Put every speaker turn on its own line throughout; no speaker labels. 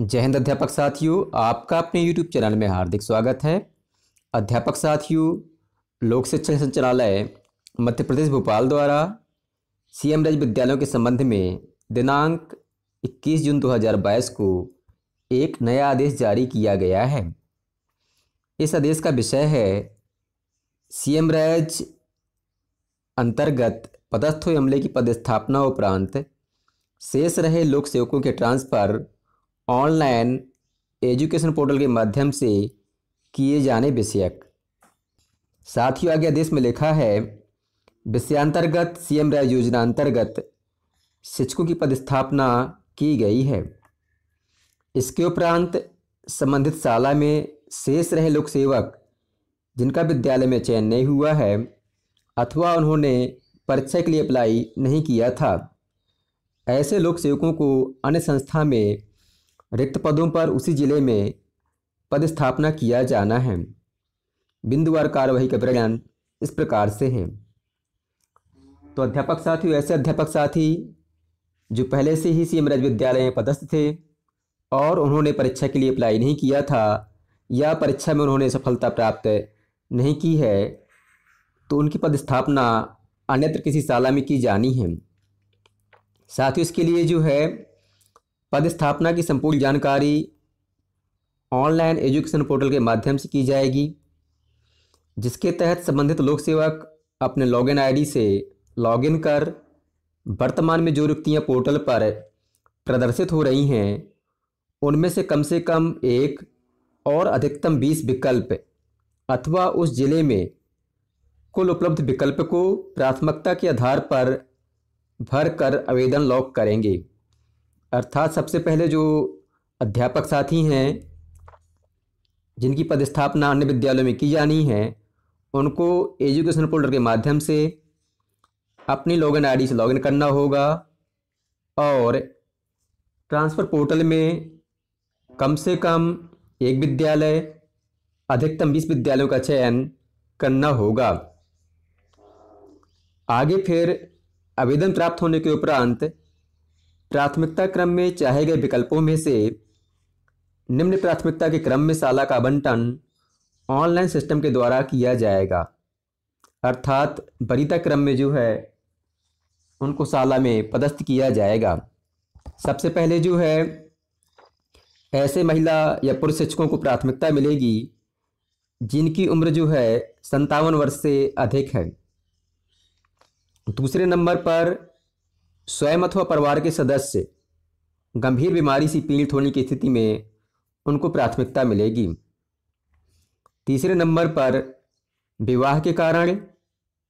जय हिंद अध्यापक साथियों आपका अपने YouTube चैनल में हार्दिक स्वागत है अध्यापक साथियों लोक शिक्षण संचालय मध्य प्रदेश भोपाल द्वारा सी एम राज्य विद्यालयों के संबंध में दिनांक 21 जून 2022 को एक नया आदेश जारी किया गया है इस आदेश का विषय है सी एम राज अंतर्गत पदस्थ अमले की पदस्थापना उपरांत शेष रहे लोक सेवकों के ट्रांसफ़र ऑनलाइन एजुकेशन पोर्टल के माध्यम से किए जाने विषयक साथियों आगे आदेश में लिखा है विषयांतर्गत एम राय योजना अंतर्गत शिक्षकों की पदस्थापना की गई है इसके उपरांत संबंधित शाला में शेष रहे लोक सेवक जिनका विद्यालय में चयन नहीं हुआ है अथवा उन्होंने परीक्षा के लिए अप्लाई नहीं किया था ऐसे लोक सेवकों को अन्य संस्था में रिक्त पदों पर उसी जिले में पदस्थापना किया जाना है बिंदुवार कार्यवाही का प्रयान इस प्रकार से है तो अध्यापक साथी ऐसे अध्यापक साथी जो पहले से ही सी एम विद्यालय में पदस्थ थे और उन्होंने परीक्षा के लिए अप्लाई नहीं किया था या परीक्षा में उन्होंने सफलता प्राप्त नहीं की है तो उनकी पदस्थापना अन्यत्र किसी शाला में की जानी है साथ ही उसके लिए जो है पदस्थापना की संपूर्ण जानकारी ऑनलाइन एजुकेशन पोर्टल के माध्यम से की जाएगी जिसके तहत संबंधित लोक सेवक अपने लॉगिन आईडी से लॉगिन कर वर्तमान में जो रिक्तियाँ पोर्टल पर प्रदर्शित हो रही हैं उनमें से कम से कम एक और अधिकतम बीस विकल्प अथवा उस जिले में कुल उपलब्ध विकल्प को प्राथमिकता के आधार पर भर कर आवेदन लॉक करेंगे अर्थात सबसे पहले जो अध्यापक साथी हैं जिनकी पदस्थापना अन्य विद्यालयों में की जानी है उनको एजुकेशन पोर्टल के माध्यम से अपनी लॉगिन आईडी से लॉगिन करना होगा और ट्रांसफ़र पोर्टल में कम से कम एक विद्यालय अधिकतम बीस विद्यालयों का चयन करना होगा आगे फिर आवेदन प्राप्त होने के उपरांत प्राथमिकता क्रम में चाहे गए विकल्पों में से निम्न प्राथमिकता के क्रम में शाला का आवंटन ऑनलाइन सिस्टम के द्वारा किया जाएगा अर्थात बरीता क्रम में जो है उनको शाला में पदस्थ किया जाएगा सबसे पहले जो है ऐसे महिला या पुरुष शिक्षकों को प्राथमिकता मिलेगी जिनकी उम्र जो है संतावन वर्ष से अधिक है दूसरे नंबर पर स्वयं अथवा परिवार के सदस्य गंभीर बीमारी से पीड़ित होने की स्थिति में उनको प्राथमिकता मिलेगी तीसरे नंबर पर विवाह के कारण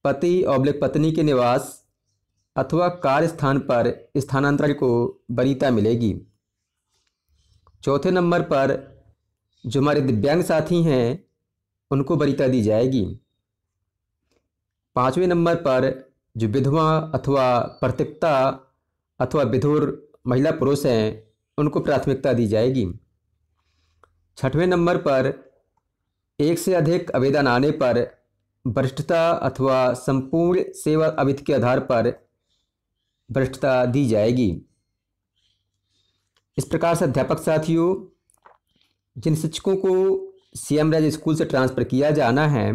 पति ओब्लिक पत्नी के निवास अथवा कार्य स्थान पर स्थानांतरण को वरीता मिलेगी चौथे नंबर पर जो हमारे दिव्यांग साथी हैं उनको वरीता दी जाएगी पाँचवें नंबर पर जो विधवा अथवा प्रतिक्ता अथवा विधुर महिला पुरुष हैं उनको प्राथमिकता दी जाएगी छठवें नंबर पर एक से अधिक आवेदन आने पर वरिष्ठता अथवा संपूर्ण सेवा अविध के आधार पर वरिष्ठता दी जाएगी इस प्रकार से अध्यापक साथियों जिन शिक्षकों को सी एम राज स्कूल से ट्रांसफ़र किया जाना है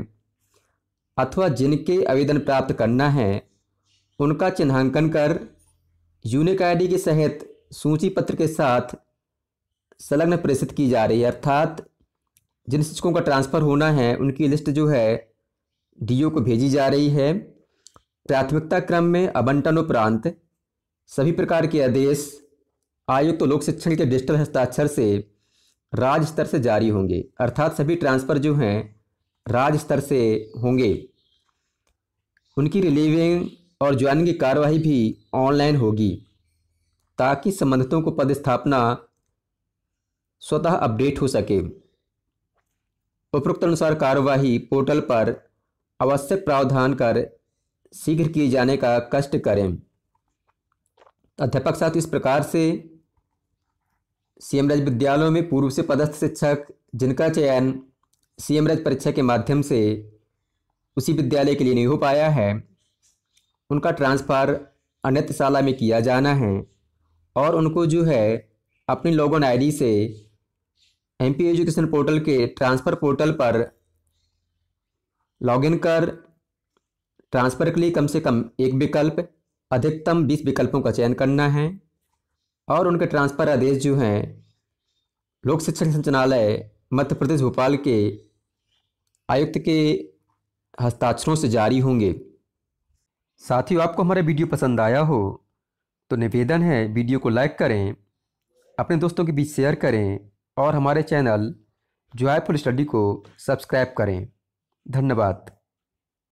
अथवा जिनके आवेदन प्राप्त करना है उनका चिन्हांकन कर यूनिक आईडी के सहित सूची पत्र के साथ संलग्न प्रेषित की जा रही है अर्थात जिन शिक्षकों का ट्रांसफ़र होना है उनकी लिस्ट जो है डीओ को भेजी जा रही है प्राथमिकता क्रम में आबंटन उपरांत सभी प्रकार के आदेश आयुक्त तो लोक शिक्षण के डिजिटल हस्ताक्षर से राज्य स्तर से जारी होंगे अर्थात सभी ट्रांसफ़र जो हैं राज्य स्तर से होंगे उनकी रिलीविंग और ज्वाइन की कार्यवाही भी ऑनलाइन होगी ताकि संबंधितों को पदस्थापना स्वतः अपडेट हो सके उपरोक्त अनुसार कार्यवाही पोर्टल पर आवश्यक प्रावधान कर शीघ्र किए जाने का कष्ट करें अध्यापक साथ इस प्रकार से सीएमराज विद्यालयों में पूर्व से पदस्थ शिक्षक जिनका चयन सीएमराज परीक्षा के माध्यम से उसी विद्यालय के लिए नहीं हो पाया है उनका ट्रांसफ़र अनंतशाला में किया जाना है और उनको जो है अपनी लॉगन आईडी से एम पी एजुकेशन पोर्टल के ट्रांसफ़र पोर्टल पर लॉगिन कर ट्रांसफ़र के लिए कम से कम एक विकल्प अधिकतम बीस विकल्पों का चयन करना है और उनके ट्रांसफ़र आदेश जो हैं लोक शिक्षण संचालय मध्य प्रदेश भोपाल के आयुक्त के हस्ताक्षरों से जारी होंगे साथियों आपको हमारा वीडियो पसंद आया हो तो निवेदन है वीडियो को लाइक करें अपने दोस्तों के बीच शेयर करें और हमारे चैनल जॉयफुल स्टडी को सब्सक्राइब करें धन्यवाद